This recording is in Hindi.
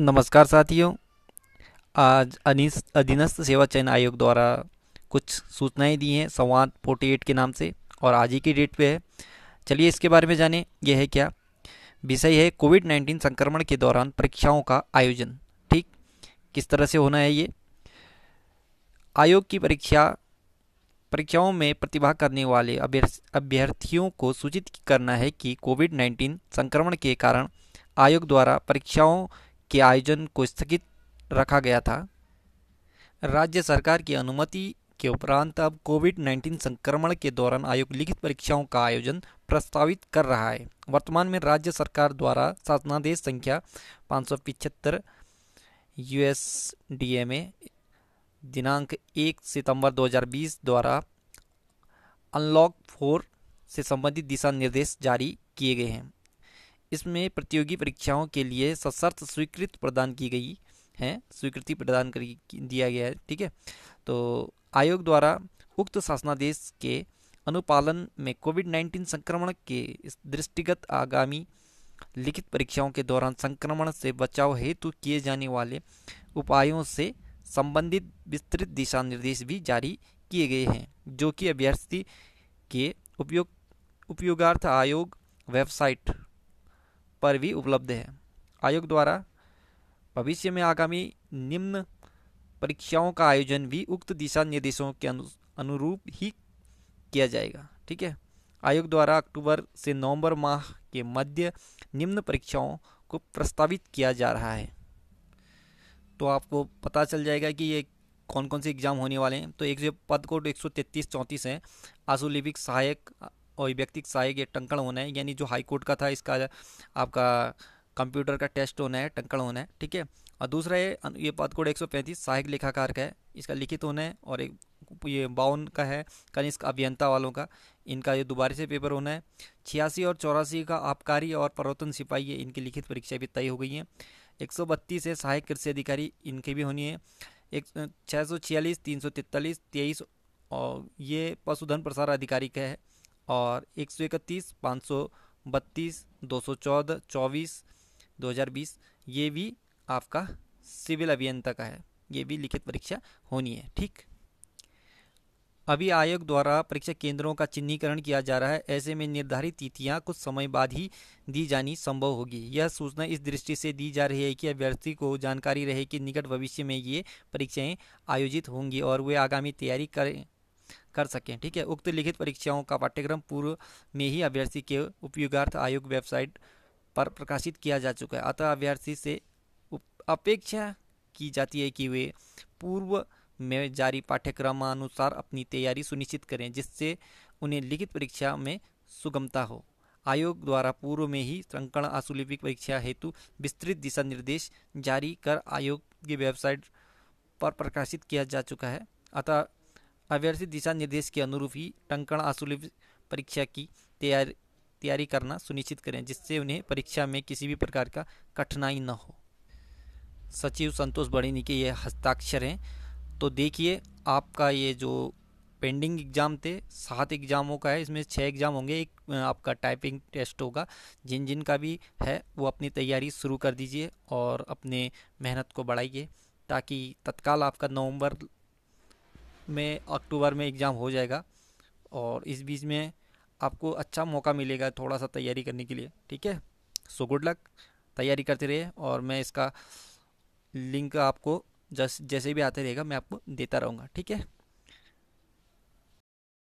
नमस्कार साथियों आज अनिस अधीनस्थ सेवा चयन आयोग द्वारा कुछ सूचनाएं दी हैं संवाद फोर्टी एट के नाम से और आज ही की डेट पे है चलिए इसके बारे में जानें यह है क्या विषय है कोविड नाइन्टीन संक्रमण के दौरान परीक्षाओं का आयोजन ठीक किस तरह से होना है ये आयोग की परीक्षा परीक्षाओं में प्रतिभा करने वाले अभ्यर्थियों को सूचित करना है कि कोविड नाइन्टीन संक्रमण के कारण आयोग द्वारा परीक्षाओं के आयोजन को स्थगित रखा गया था राज्य सरकार की अनुमति के उपरांत अब कोविड 19 संक्रमण के दौरान आयोग लिखित परीक्षाओं का आयोजन प्रस्तावित कर रहा है वर्तमान में राज्य सरकार द्वारा शासनादेश संख्या पाँच सौ पिछहत्तर यू दिनांक एक सितंबर 2020 द्वारा अनलॉक फोर से संबंधित दिशा निर्देश जारी किए गए हैं इसमें प्रतियोगी परीक्षाओं के लिए सशर्त स्वीकृत प्रदान की गई है स्वीकृति प्रदान कर दिया गया है ठीक है तो आयोग द्वारा उक्त शासनादेश के अनुपालन में कोविड नाइन्टीन संक्रमण के दृष्टिगत आगामी लिखित परीक्षाओं के दौरान संक्रमण से बचाव हेतु किए जाने वाले उपायों से संबंधित विस्तृत दिशा निर्देश भी जारी किए गए हैं जो कि अभ्यर्थी के उपयोग उपयोगार्थ आयोग वेबसाइट पर भी उपलब्ध है आयोग द्वारा भविष्य में आगामी निम्न परीक्षाओं का आयोजन भी उक्त दिशा निर्देशों के अनुरूप ही किया जाएगा ठीक है आयोग द्वारा अक्टूबर से नवंबर माह के मध्य निम्न परीक्षाओं को प्रस्तावित किया जा रहा है तो आपको पता चल जाएगा कि ये कौन कौन से एग्ज़ाम होने वाले हैं तो एक जो पद कोड एक सौ तैंतीस चौंतीस हैं आसुलिपिक सहायक और व्यक्ति सहायक ये टंकण होना है यानी जो हाई कोर्ट का था इसका आपका कंप्यूटर का टेस्ट होना है टंकण होना है ठीक है और दूसरा ये ये पद कोड पैंतीस सहायक लेखाकार का है इसका लिखित होना है और एक ये बावन का है कनिष्क अभियंता वालों का इनका ये दोबारा से पेपर होना है छियासी और चौरासी का आबकारी और पर्वतन सिपाही है इनकी लिखित परीक्षा भी तय हो गई है एक सौ बत्तीस है सहायक कृषि अधिकारी इनकी भी होनी है एक छः सौ छियालीस तीन सौ तैतालीस तेईस और ये पशुधन प्रसार अधिकारी का है और एक सौ इकतीस पाँच सौ बत्तीस दो सौ चौदह चौबीस दो हज़ार बीस ये भी आपका सिविल अभियंता का है ये भी लिखित परीक्षा होनी है ठीक अभी आयोग द्वारा परीक्षा केंद्रों का चिन्हीकरण किया जा रहा है ऐसे में निर्धारित तिथियां कुछ समय बाद ही दी जानी संभव होगी यह सूचना इस दृष्टि से दी जा रही है कि अभ्यर्थी को जानकारी रहे कि निकट भविष्य में ये परीक्षाएं आयोजित होंगी और वे आगामी तैयारी करें कर सकें ठीक है उक्त लिखित परीक्षाओं का पाठ्यक्रम पूर्व में ही अभ्यर्थी के उपयोगार्थ आयोग वेबसाइट पर प्रकाशित किया जा चुका है अतः अभ्यर्थी से अपेक्षा की जाती है कि वे पूर्व में जारी पाठ्यक्रमानुसार अपनी तैयारी सुनिश्चित करें जिससे उन्हें लिखित परीक्षा में सुगमता हो आयोग द्वारा पूर्व में ही संकलन आसुलिपिक परीक्षा हेतु विस्तृत दिशा निर्देश जारी कर आयोग की वेबसाइट पर प्रकाशित किया जा चुका है अतः अभ्यर्थी दिशा निर्देश के अनुरूप ही टंकण असुलभ परीक्षा की तैयारी तैयारी करना सुनिश्चित करें जिससे उन्हें परीक्षा में किसी भी प्रकार का कठिनाई न हो सचिव संतोष बड़ेनी के ये हस्ताक्षर हैं तो देखिए आपका ये जो पेंडिंग एग्ज़ाम थे सात एग्ज़ामों का है इसमें छः एग्ज़ाम होंगे एक आपका टाइपिंग टेस्ट होगा जिन जिन का भी है वो अपनी तैयारी शुरू कर दीजिए और अपने मेहनत को बढ़ाइए ताकि तत्काल आपका नवंबर में अक्टूबर में एग्ज़ाम हो जाएगा और इस बीच में आपको अच्छा मौका मिलेगा थोड़ा सा तैयारी करने के लिए ठीक है सो गुड लक तैयारी करते रहिए और मैं इसका लिंक आपको जस जैसे भी आते रहेगा मैं आपको देता रहूँगा ठीक है